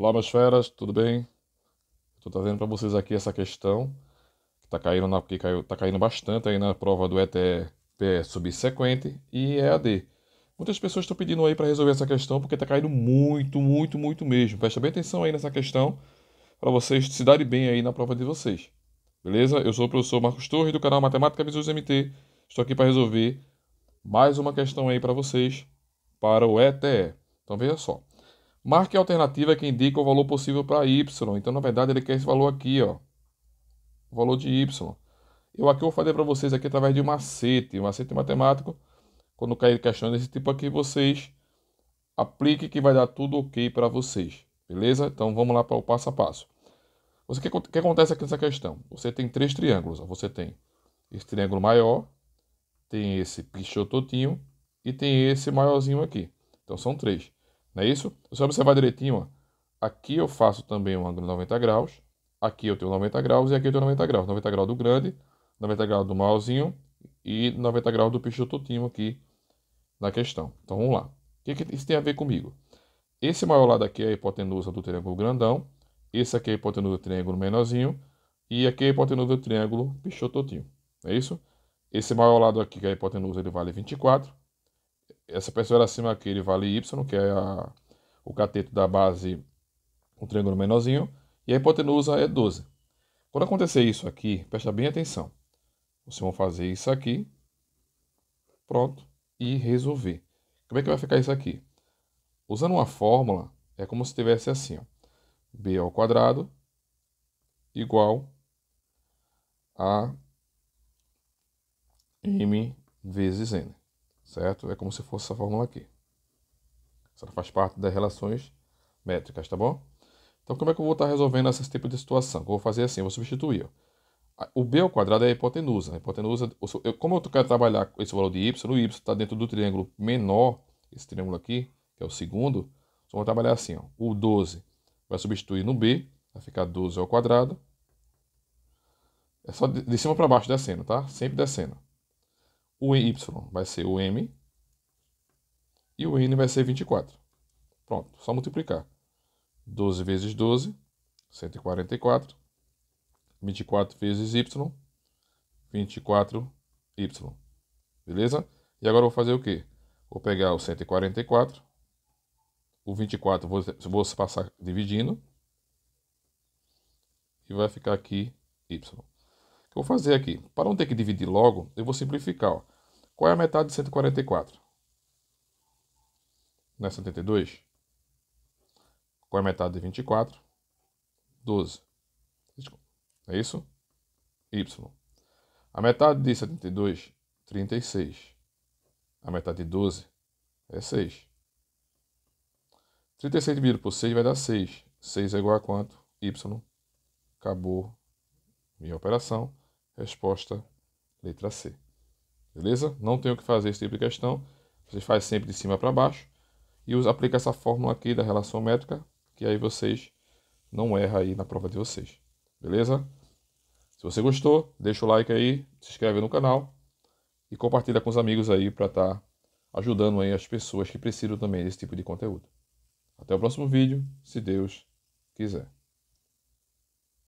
Olá, meus feras, tudo bem? Estou trazendo para vocês aqui essa questão que está caindo, tá caindo bastante aí na prova do ETE subsequente e EAD. Muitas pessoas estão pedindo aí para resolver essa questão porque está caindo muito, muito, muito mesmo. Presta bem atenção aí nessa questão para vocês se darem bem aí na prova de vocês. Beleza? Eu sou o professor Marcos Torres do canal Matemática Visus MT. Estou aqui para resolver mais uma questão aí para vocês para o ETE. Então veja só. Marque a alternativa que indica o valor possível para Y. Então, na verdade, ele quer esse valor aqui, ó. O valor de Y. Eu aqui vou fazer para vocês aqui através de um macete, um macete matemático. Quando cair questão desse tipo aqui, vocês apliquem que vai dar tudo ok para vocês. Beleza? Então vamos lá para o passo a passo. O que, que acontece aqui nessa questão? Você tem três triângulos. Você tem esse triângulo maior, tem esse pichototinho e tem esse maiorzinho aqui. Então são três. Não é isso? Se você observar direitinho, ó, aqui eu faço também um ângulo de 90 graus, aqui eu tenho 90 graus e aqui eu tenho 90 graus. 90 graus do grande, 90 graus do malzinho e 90 graus do pichototinho aqui na questão. Então vamos lá. O que, é que isso tem a ver comigo? Esse maior lado aqui é a hipotenusa do triângulo grandão, esse aqui é a hipotenusa do triângulo menorzinho e aqui é a hipotenusa do triângulo pichototinho. É isso? Esse maior lado aqui, que é a hipotenusa, ele vale 24 essa pessoa acima aqui ele vale y, que é a, o cateto da base, o triângulo menorzinho, e a hipotenusa é 12. Quando acontecer isso aqui, presta bem atenção. Vocês vão fazer isso aqui, pronto, e resolver. Como é que vai ficar isso aqui? Usando uma fórmula, é como se tivesse assim, ó, b ao quadrado igual a m vezes n certo? É como se fosse essa fórmula aqui. Isso faz parte das relações métricas, tá bom? Então, como é que eu vou estar resolvendo esse tipo de situação? Eu vou fazer assim, vou substituir. O b ao quadrado é a hipotenusa. A hipotenusa, eu, como eu quero trabalhar esse valor de y, o y está dentro do triângulo menor, esse triângulo aqui, que é o segundo, eu vou trabalhar assim, ó. o 12 vai substituir no b, vai ficar 12 ao quadrado. É só de cima para baixo descendo, tá? Sempre descendo. O Y vai ser o M. E o N vai ser 24. Pronto, só multiplicar. 12 vezes 12, 144. 24 vezes Y, 24Y. Beleza? E agora eu vou fazer o quê? Vou pegar o 144. O 24 vou, vou passar dividindo. E vai ficar aqui Y vou fazer aqui? Para não ter que dividir logo, eu vou simplificar. Ó. Qual é a metade de 144? Não é 72? Qual é a metade de 24? 12. É isso? Y. A metade de 72, 36. A metade de 12 é 6. 36 dividido por 6 vai dar 6. 6 é igual a quanto? Y. Acabou minha operação. Resposta letra C. Beleza? Não tenho que fazer esse tipo de questão. Você faz sempre de cima para baixo e usa, aplica essa fórmula aqui da relação métrica, que aí vocês não erram aí na prova de vocês. Beleza? Se você gostou, deixa o like aí, se inscreve no canal e compartilha com os amigos aí para estar tá ajudando aí as pessoas que precisam também desse tipo de conteúdo. Até o próximo vídeo, se Deus quiser.